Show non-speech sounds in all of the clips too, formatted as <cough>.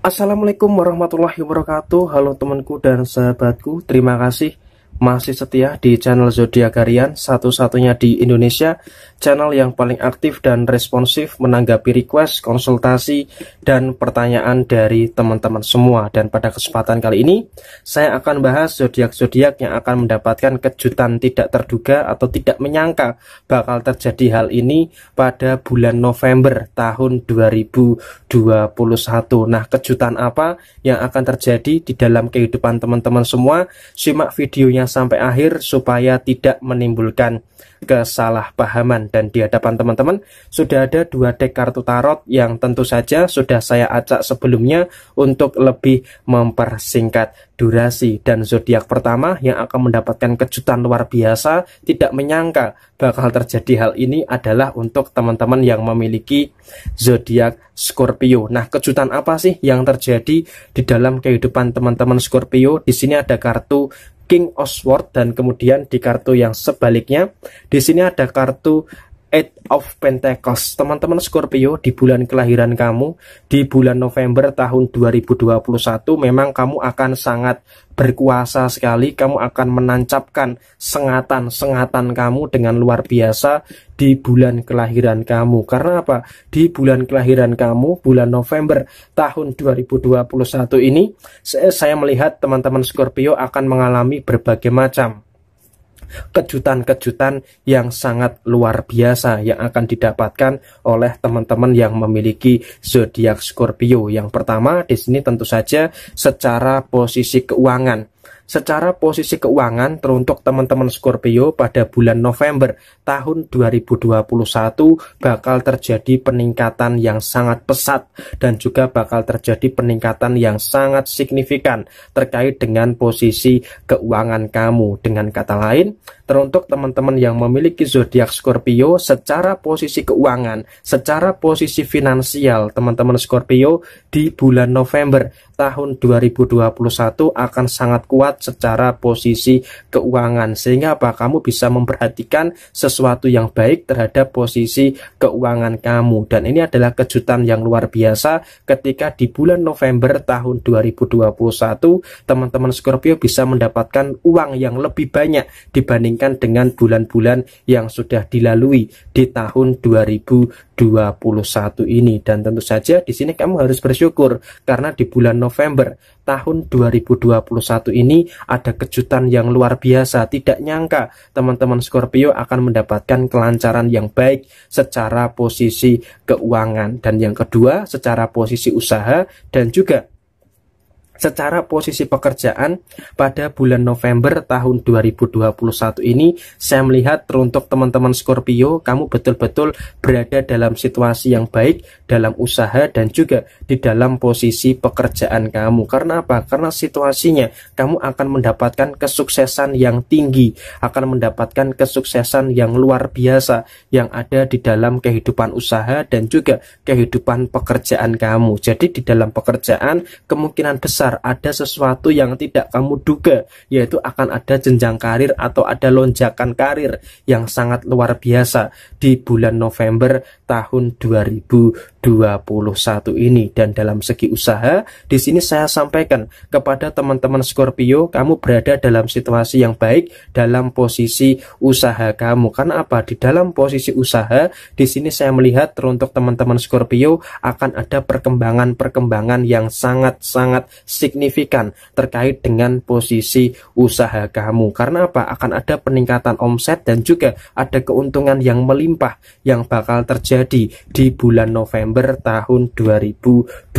Assalamualaikum warahmatullahi wabarakatuh Halo temanku dan sahabatku Terima kasih masih setia di channel Zodiakarian, satu-satunya di Indonesia, channel yang paling aktif dan responsif menanggapi request, konsultasi, dan pertanyaan dari teman-teman semua. Dan pada kesempatan kali ini, saya akan bahas zodiak-zodiak yang akan mendapatkan kejutan tidak terduga atau tidak menyangka bakal terjadi hal ini pada bulan November tahun 2021. Nah, kejutan apa yang akan terjadi di dalam kehidupan teman-teman semua? Simak videonya sampai akhir supaya tidak menimbulkan kesalahpahaman dan di hadapan teman-teman sudah ada dua deck kartu tarot yang tentu saja sudah saya acak sebelumnya untuk lebih mempersingkat durasi dan zodiak pertama yang akan mendapatkan kejutan luar biasa tidak menyangka bakal terjadi hal ini adalah untuk teman-teman yang memiliki zodiak Scorpio. Nah, kejutan apa sih yang terjadi di dalam kehidupan teman-teman Scorpio? Di sini ada kartu King Oswald dan kemudian di kartu yang sebaliknya di sini ada kartu Eight of Pentacles. Teman-teman Scorpio, di bulan kelahiran kamu, di bulan November tahun 2021, memang kamu akan sangat berkuasa sekali. Kamu akan menancapkan sengatan-sengatan kamu dengan luar biasa di bulan kelahiran kamu. Karena apa? Di bulan kelahiran kamu, bulan November tahun 2021 ini, saya melihat teman-teman Scorpio akan mengalami berbagai macam kejutan-kejutan yang sangat luar biasa yang akan didapatkan oleh teman-teman yang memiliki zodiak Scorpio. Yang pertama di sini tentu saja secara posisi keuangan Secara posisi keuangan teruntuk teman-teman Scorpio pada bulan November tahun 2021 bakal terjadi peningkatan yang sangat pesat dan juga bakal terjadi peningkatan yang sangat signifikan terkait dengan posisi keuangan kamu. Dengan kata lain, Teruntuk teman-teman yang memiliki zodiak Scorpio secara posisi keuangan, secara posisi finansial, teman-teman Scorpio di bulan November tahun 2021 akan sangat kuat secara posisi keuangan. Sehingga apa? Kamu bisa memperhatikan sesuatu yang baik terhadap posisi keuangan kamu. Dan ini adalah kejutan yang luar biasa ketika di bulan November tahun 2021 teman-teman Scorpio bisa mendapatkan uang yang lebih banyak dibanding dibandingkan dengan bulan-bulan yang sudah dilalui di tahun 2021 ini dan tentu saja di sini kamu harus bersyukur karena di bulan November tahun 2021 ini ada kejutan yang luar biasa tidak nyangka teman-teman Scorpio akan mendapatkan kelancaran yang baik secara posisi keuangan dan yang kedua secara posisi usaha dan juga secara posisi pekerjaan pada bulan November tahun 2021 ini saya melihat untuk teman-teman Scorpio kamu betul-betul berada dalam situasi yang baik dalam usaha dan juga di dalam posisi pekerjaan kamu karena apa? karena situasinya kamu akan mendapatkan kesuksesan yang tinggi akan mendapatkan kesuksesan yang luar biasa yang ada di dalam kehidupan usaha dan juga kehidupan pekerjaan kamu jadi di dalam pekerjaan kemungkinan besar besar, ada sesuatu yang tidak kamu duga, yaitu akan ada jenjang karir atau ada lonjakan karir yang sangat luar biasa di bulan November tahun 2021 ini. Dan dalam segi usaha, di sini saya sampaikan kepada teman-teman Scorpio, kamu berada dalam situasi yang baik dalam posisi usaha kamu. Karena apa? Di dalam posisi usaha, di sini saya melihat untuk teman-teman Scorpio akan ada perkembangan-perkembangan yang sangat-sangat signifikan terkait dengan posisi usaha kamu. Karena apa? Akan ada peningkatan omset dan juga ada keuntungan yang melimpah yang bakal terjadi di bulan November tahun 2021.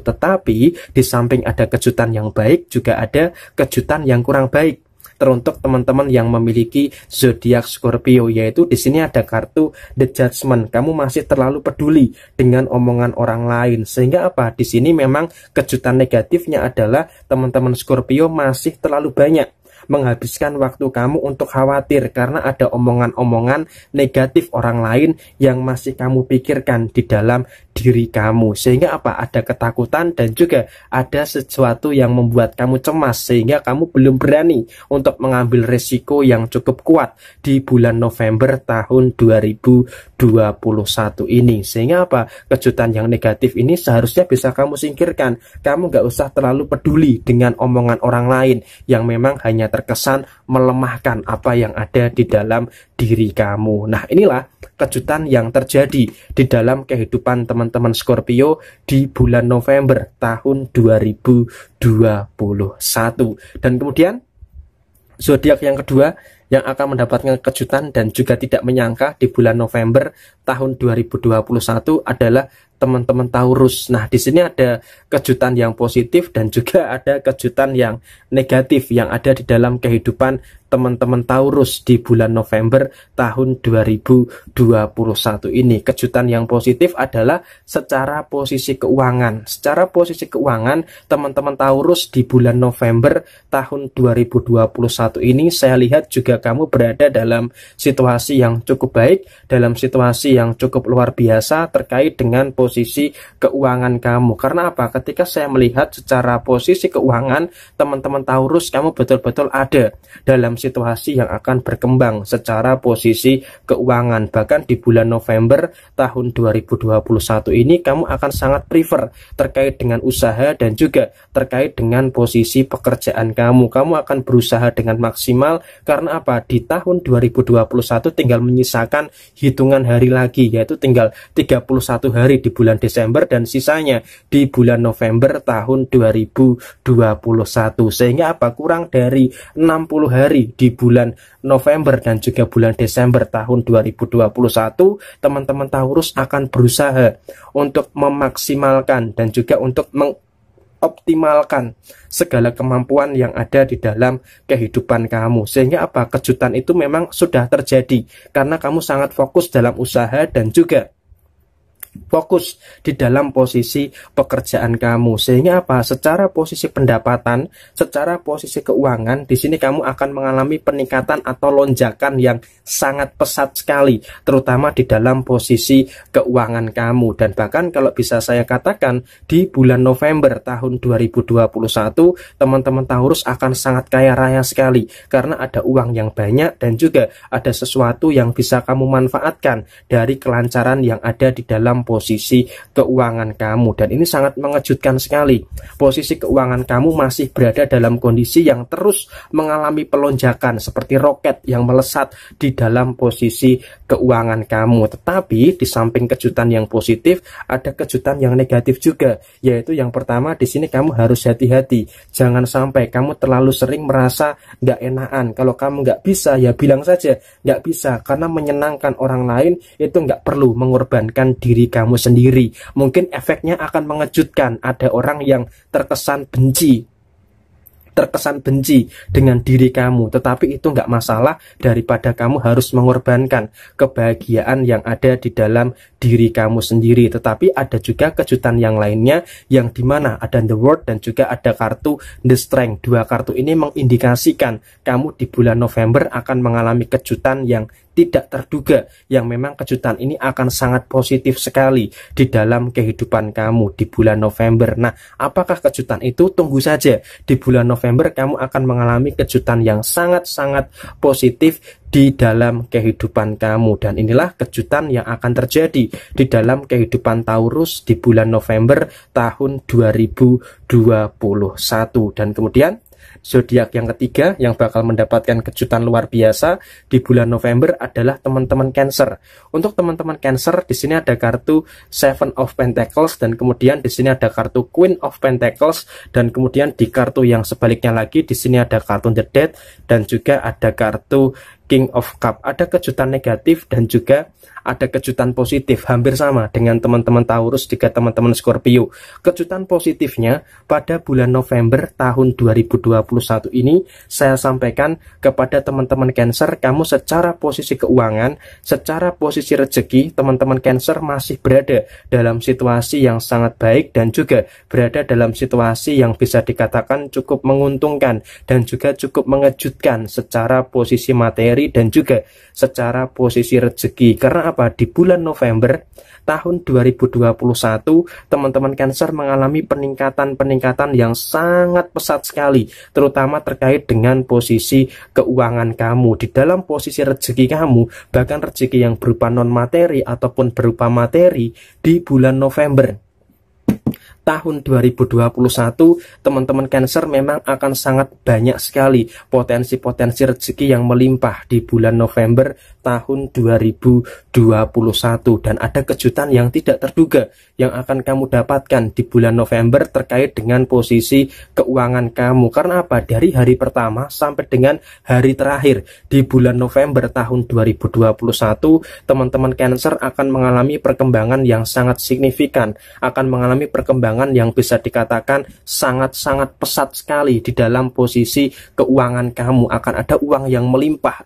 Tetapi di samping ada kejutan yang baik juga ada kejutan yang kurang baik teruntuk teman-teman yang memiliki zodiak Scorpio yaitu di sini ada kartu The Judgment. Kamu masih terlalu peduli dengan omongan orang lain sehingga apa? Di sini memang kejutan negatifnya adalah teman-teman Scorpio masih terlalu banyak menghabiskan waktu kamu untuk khawatir karena ada omongan-omongan negatif orang lain yang masih kamu pikirkan di dalam diri kamu sehingga apa ada ketakutan dan juga ada sesuatu yang membuat kamu cemas sehingga kamu belum berani untuk mengambil resiko yang cukup kuat di bulan November tahun 2021 ini sehingga apa kejutan yang negatif ini seharusnya bisa kamu singkirkan kamu gak usah terlalu peduli dengan omongan orang lain yang memang hanya terkesan melemahkan apa yang ada di dalam diri kamu. Nah, inilah kejutan yang terjadi di dalam kehidupan teman-teman Scorpio di bulan November tahun 2021. Dan kemudian zodiak yang kedua yang akan mendapatkan kejutan dan juga tidak menyangka di bulan November tahun 2021 adalah teman-teman Taurus. Nah, di sini ada kejutan yang positif dan juga <laughs> ada kejutan yang negatif yang ada di dalam kehidupan teman-teman Taurus di bulan November tahun 2021 ini. Kejutan yang positif adalah secara posisi keuangan. Secara posisi keuangan, teman-teman Taurus di bulan November tahun 2021 ini saya lihat juga kamu berada dalam situasi yang cukup baik, dalam situasi yang cukup luar biasa terkait dengan posisi keuangan kamu. Karena apa? Ketika saya melihat secara posisi keuangan teman-teman Taurus kamu betul-betul ada dalam situasi yang akan berkembang secara posisi keuangan. Bahkan di bulan November tahun 2021 ini kamu akan sangat prefer terkait dengan usaha dan juga terkait dengan posisi pekerjaan kamu. Kamu akan berusaha dengan maksimal karena apa? apa di tahun 2021 tinggal menyisakan hitungan hari lagi yaitu tinggal 31 hari di bulan Desember dan sisanya di bulan November tahun 2021 sehingga apa kurang dari 60 hari di bulan November dan juga bulan Desember tahun 2021 teman-teman Taurus akan berusaha untuk memaksimalkan dan juga untuk meng optimalkan segala kemampuan yang ada di dalam kehidupan kamu. Sehingga apa? Kejutan itu memang sudah terjadi karena kamu sangat fokus dalam usaha dan juga fokus di dalam posisi pekerjaan kamu. Sehingga apa? Secara posisi pendapatan, secara posisi keuangan, di sini kamu akan mengalami peningkatan atau lonjakan yang sangat pesat sekali, terutama di dalam posisi keuangan kamu. Dan bahkan kalau bisa saya katakan, di bulan November tahun 2021, teman-teman Taurus akan sangat kaya raya sekali karena ada uang yang banyak dan juga ada sesuatu yang bisa kamu manfaatkan dari kelancaran yang ada di dalam posisi keuangan kamu dan ini sangat mengejutkan sekali. Posisi keuangan kamu masih berada dalam kondisi yang terus mengalami pelonjakan seperti roket yang melesat di dalam posisi keuangan kamu. Tetapi di samping kejutan yang positif ada kejutan yang negatif juga, yaitu yang pertama di sini kamu harus hati-hati. Jangan sampai kamu terlalu sering merasa nggak enakan. Kalau kamu nggak bisa ya bilang saja nggak bisa karena menyenangkan orang lain itu nggak perlu mengorbankan diri kamu sendiri. Mungkin efeknya akan mengejutkan. Ada orang yang terkesan benci terkesan benci dengan diri kamu, tetapi itu nggak masalah daripada kamu harus mengorbankan kebahagiaan yang ada di dalam diri kamu sendiri. Tetapi ada juga kejutan yang lainnya yang dimana ada the world dan juga ada kartu the strength. Dua kartu ini mengindikasikan kamu di bulan November akan mengalami kejutan yang tidak terduga yang memang kejutan ini akan sangat positif sekali di dalam kehidupan kamu di bulan November. Nah, apakah kejutan itu? Tunggu saja. Di bulan November kamu akan mengalami kejutan yang sangat-sangat positif di dalam kehidupan kamu dan inilah kejutan yang akan terjadi di dalam kehidupan Taurus di bulan November tahun 2021 dan kemudian zodiak yang ketiga yang bakal mendapatkan kejutan luar biasa di bulan November adalah teman-teman Cancer. Untuk teman-teman Cancer di sini ada kartu Seven of Pentacles dan kemudian di sini ada kartu Queen of Pentacles dan kemudian di kartu yang sebaliknya lagi di sini ada kartu The Dead dan juga ada kartu King of Cup. Ada kejutan negatif dan juga ada kejutan positif, hampir sama dengan teman-teman Taurus jika teman-teman Scorpio. Kejutan positifnya pada bulan November tahun 2021 ini saya sampaikan kepada teman-teman Cancer, kamu secara posisi keuangan, secara posisi rezeki, teman-teman Cancer masih berada dalam situasi yang sangat baik dan juga berada dalam situasi yang bisa dikatakan cukup menguntungkan dan juga cukup mengejutkan secara posisi materi materi dan juga secara posisi rezeki. Karena apa? Di bulan November tahun 2021 teman-teman Cancer mengalami peningkatan-peningkatan yang sangat pesat sekali, terutama terkait dengan posisi keuangan kamu. Di dalam posisi rezeki kamu, bahkan rezeki yang berupa non materi ataupun berupa materi di bulan November tahun 2021 teman-teman Cancer memang akan sangat banyak sekali potensi-potensi rezeki yang melimpah di bulan November tahun 2021 dan ada kejutan yang tidak terduga yang akan kamu dapatkan di bulan November terkait dengan posisi keuangan kamu karena apa dari hari pertama sampai dengan hari terakhir di bulan November tahun 2021 teman-teman Cancer akan mengalami perkembangan yang sangat signifikan akan mengalami perkembangan yang bisa dikatakan sangat-sangat pesat sekali di dalam posisi keuangan kamu akan ada uang yang melimpah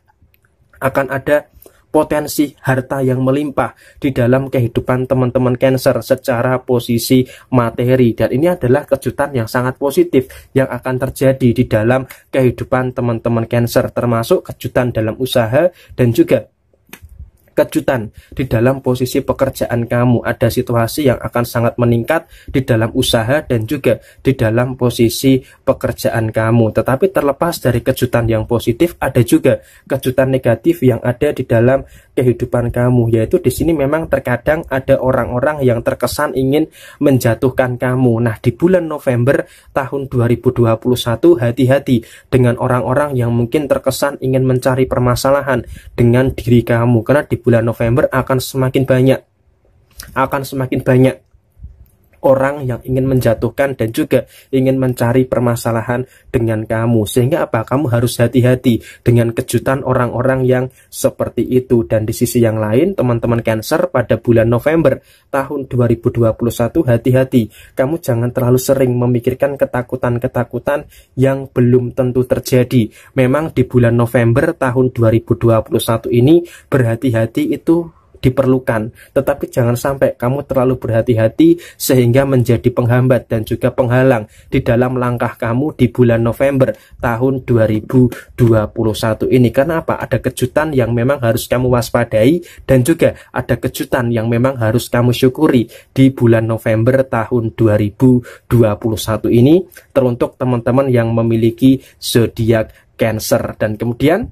akan ada potensi harta yang melimpah di dalam kehidupan teman-teman Cancer secara posisi materi dan ini adalah kejutan yang sangat positif yang akan terjadi di dalam kehidupan teman-teman Cancer termasuk kejutan dalam usaha dan juga kejutan di dalam posisi pekerjaan kamu. Ada situasi yang akan sangat meningkat di dalam usaha dan juga di dalam posisi pekerjaan kamu. Tetapi terlepas dari kejutan yang positif, ada juga kejutan negatif yang ada di dalam kehidupan kamu. Yaitu di sini memang terkadang ada orang-orang yang terkesan ingin menjatuhkan kamu. Nah, di bulan November tahun 2021 hati-hati dengan orang-orang yang mungkin terkesan ingin mencari permasalahan dengan diri kamu karena di bulan November akan semakin banyak akan semakin banyak orang yang ingin menjatuhkan dan juga ingin mencari permasalahan dengan kamu. Sehingga apa? Kamu harus hati-hati dengan kejutan orang-orang yang seperti itu. Dan di sisi yang lain, teman-teman Cancer pada bulan November tahun 2021 hati-hati. Kamu jangan terlalu sering memikirkan ketakutan-ketakutan yang belum tentu terjadi. Memang di bulan November tahun 2021 ini berhati-hati itu diperlukan. Tetapi jangan sampai kamu terlalu berhati-hati sehingga menjadi penghambat dan juga penghalang di dalam langkah kamu di bulan November tahun 2021 ini. Karena apa? Ada kejutan yang memang harus kamu waspadai dan juga ada kejutan yang memang harus kamu syukuri di bulan November tahun 2021 ini teruntuk teman-teman yang memiliki zodiak Cancer dan kemudian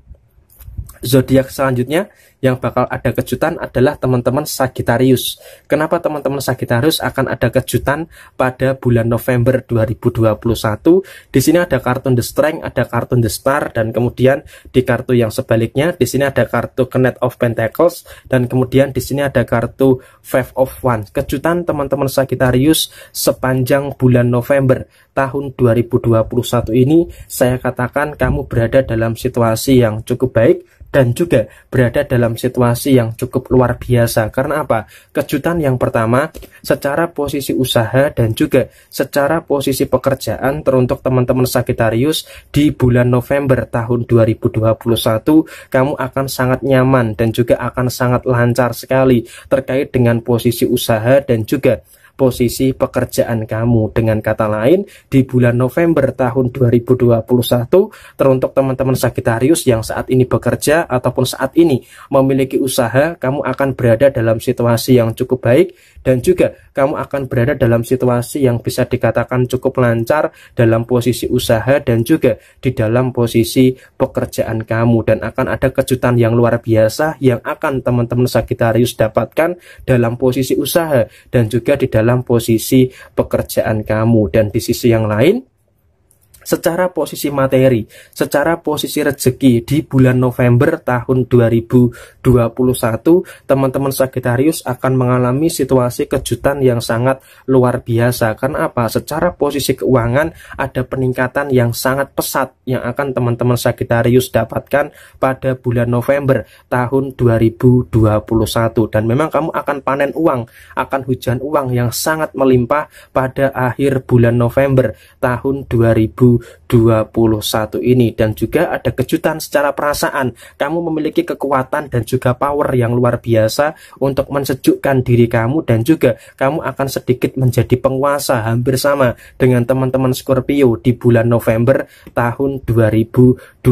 zodiak selanjutnya yang bakal ada kejutan adalah teman-teman Sagittarius. Kenapa teman-teman Sagittarius akan ada kejutan pada bulan November 2021? Di sini ada kartu The Strength, ada kartu The Star, dan kemudian di kartu yang sebaliknya, di sini ada kartu Knight of Pentacles, dan kemudian di sini ada kartu Five of One. Kejutan teman-teman Sagittarius sepanjang bulan November tahun 2021 ini saya katakan kamu berada dalam situasi yang cukup baik dan juga berada dalam dalam situasi yang cukup luar biasa. Karena apa? Kejutan yang pertama, secara posisi usaha dan juga secara posisi pekerjaan teruntuk teman-teman Sagittarius di bulan November tahun 2021, kamu akan sangat nyaman dan juga akan sangat lancar sekali terkait dengan posisi usaha dan juga posisi pekerjaan kamu. Dengan kata lain, di bulan November tahun 2021, teruntuk teman-teman Sagittarius yang saat ini bekerja ataupun saat ini memiliki usaha, kamu akan berada dalam situasi yang cukup baik dan juga kamu akan berada dalam situasi yang bisa dikatakan cukup lancar dalam posisi usaha dan juga di dalam posisi pekerjaan kamu dan akan ada kejutan yang luar biasa yang akan teman-teman Sagittarius dapatkan dalam posisi usaha dan juga di dalam dalam posisi pekerjaan kamu dan di sisi yang lain secara posisi materi, secara posisi rezeki di bulan November tahun 2021, teman-teman Sagittarius akan mengalami situasi kejutan yang sangat luar biasa. Karena apa? Secara posisi keuangan ada peningkatan yang sangat pesat yang akan teman-teman Sagittarius dapatkan pada bulan November tahun 2021 dan memang kamu akan panen uang, akan hujan uang yang sangat melimpah pada akhir bulan November tahun 2021. 2021 ini dan juga ada kejutan secara perasaan. Kamu memiliki kekuatan dan juga power yang luar biasa untuk mensejukkan diri kamu dan juga kamu akan sedikit menjadi penguasa hampir sama dengan teman-teman Scorpio di bulan November tahun 2021.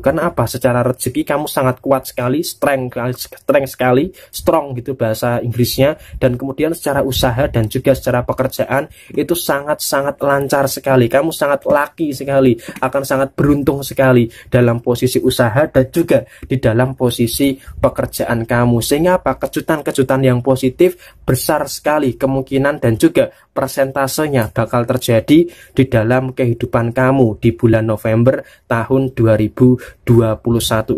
Kenapa? Secara rezeki kamu sangat kuat sekali, strength, strength sekali, strong gitu bahasa Inggrisnya dan kemudian secara usaha dan juga secara pekerjaan itu sangat-sangat lancar sekali. Kamu sangat lucky laki sekali, akan sangat beruntung sekali dalam posisi usaha dan juga di dalam posisi pekerjaan kamu. Sehingga apa? Kejutan-kejutan yang positif besar sekali kemungkinan dan juga persentasenya bakal terjadi di dalam kehidupan kamu di bulan November tahun 2021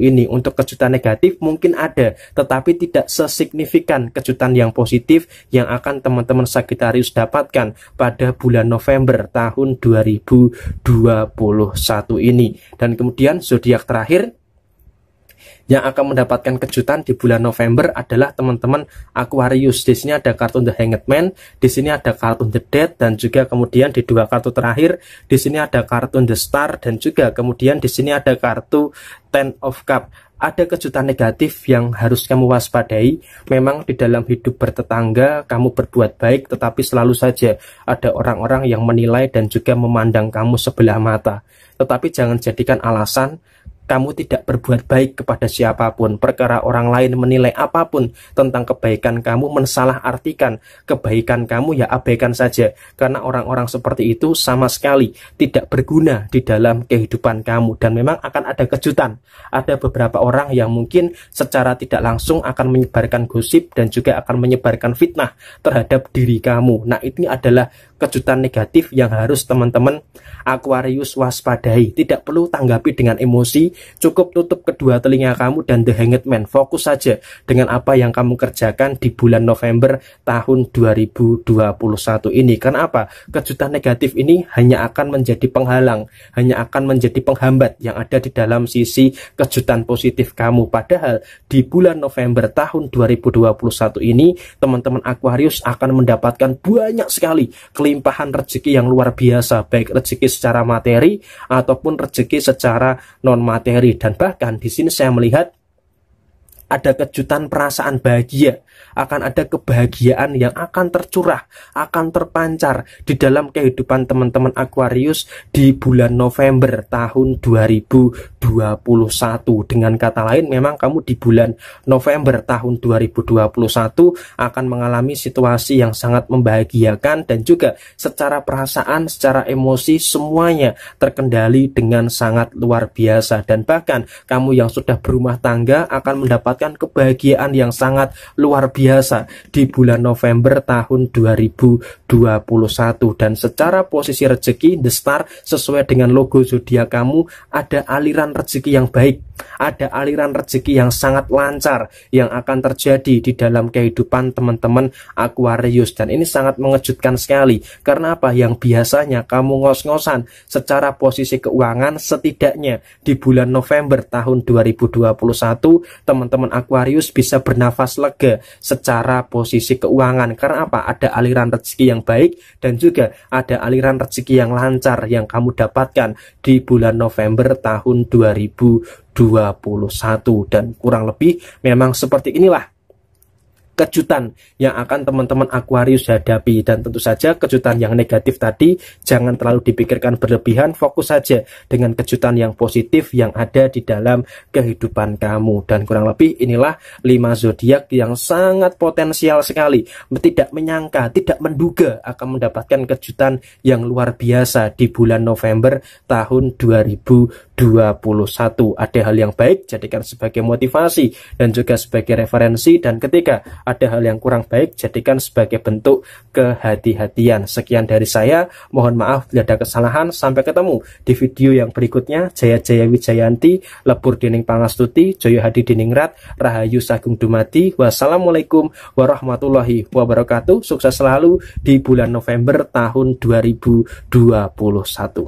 ini. Untuk kejutan negatif mungkin ada, tetapi tidak sesignifikan kejutan yang positif yang akan teman-teman Sagittarius dapatkan pada bulan November tahun 2021 ini. Dan kemudian zodiak terakhir yang akan mendapatkan kejutan di bulan November adalah teman-teman Aquarius. Di sini ada kartu The Hanged Man, di sini ada kartu The Dead, dan juga kemudian di dua kartu terakhir, di sini ada kartu The Star, dan juga kemudian di sini ada kartu Ten of Cup ada kejutan negatif yang harus kamu waspadai. Memang di dalam hidup bertetangga kamu berbuat baik tetapi selalu saja ada orang-orang yang menilai dan juga memandang kamu sebelah mata. Tetapi jangan jadikan alasan kamu tidak berbuat baik kepada siapapun. Perkara orang lain menilai apapun tentang kebaikan kamu, mensalah artikan kebaikan kamu ya abaikan saja. Karena orang-orang seperti itu sama sekali tidak berguna di dalam kehidupan kamu. Dan memang akan ada kejutan. Ada beberapa orang yang mungkin secara tidak langsung akan menyebarkan gosip dan juga akan menyebarkan fitnah terhadap diri kamu. Nah ini adalah kejutan negatif yang harus teman-teman Aquarius waspadai. Tidak perlu tanggapi dengan emosi, cukup tutup kedua telinga kamu dan The Hanged Man. Fokus saja dengan apa yang kamu kerjakan di bulan November tahun 2021 ini. Karena apa? Kejutan negatif ini hanya akan menjadi penghalang, hanya akan menjadi penghambat yang ada di dalam sisi kejutan positif kamu. Padahal di bulan November tahun 2021 ini, teman-teman Aquarius akan mendapatkan banyak sekali kelimpahan rezeki yang luar biasa, baik rezeki secara materi ataupun rezeki secara non materi. Dan bahkan di sini saya melihat ada kejutan perasaan bahagia akan ada kebahagiaan yang akan tercurah, akan terpancar di dalam kehidupan teman-teman Aquarius di bulan November tahun 2021. Dengan kata lain, memang kamu di bulan November tahun 2021 akan mengalami situasi yang sangat membahagiakan dan juga secara perasaan, secara emosi semuanya terkendali dengan sangat luar biasa dan bahkan kamu yang sudah berumah tangga akan mendapatkan kebahagiaan yang sangat luar biasa biasa di bulan November tahun 2021 dan secara posisi rezeki The Star sesuai dengan logo zodiak kamu ada aliran rezeki yang baik ada aliran rezeki yang sangat lancar yang akan terjadi di dalam kehidupan teman-teman Aquarius dan ini sangat mengejutkan sekali. Karena apa? Yang biasanya kamu ngos-ngosan secara posisi keuangan setidaknya di bulan November tahun 2021 teman-teman Aquarius bisa bernafas lega secara posisi keuangan. Karena apa? Ada aliran rezeki yang baik dan juga ada aliran rezeki yang lancar yang kamu dapatkan di bulan November tahun 2021. 21 dan kurang lebih memang seperti inilah kejutan yang akan teman-teman Aquarius hadapi dan tentu saja kejutan yang negatif tadi jangan terlalu dipikirkan berlebihan fokus saja dengan kejutan yang positif yang ada di dalam kehidupan kamu dan kurang lebih inilah lima zodiak yang sangat potensial sekali tidak menyangka tidak menduga akan mendapatkan kejutan yang luar biasa di bulan November tahun 2000 21. Ada hal yang baik, jadikan sebagai motivasi dan juga sebagai referensi. Dan ketika ada hal yang kurang baik, jadikan sebagai bentuk kehati-hatian. Sekian dari saya, mohon maaf bila ada kesalahan. Sampai ketemu di video yang berikutnya. Jaya Jaya Wijayanti, Lebur Dining Pangastuti, Joyo Hadi Diningrat, Rahayu Sagung Dumati. Wassalamualaikum warahmatullahi wabarakatuh. Sukses selalu di bulan November tahun 2021.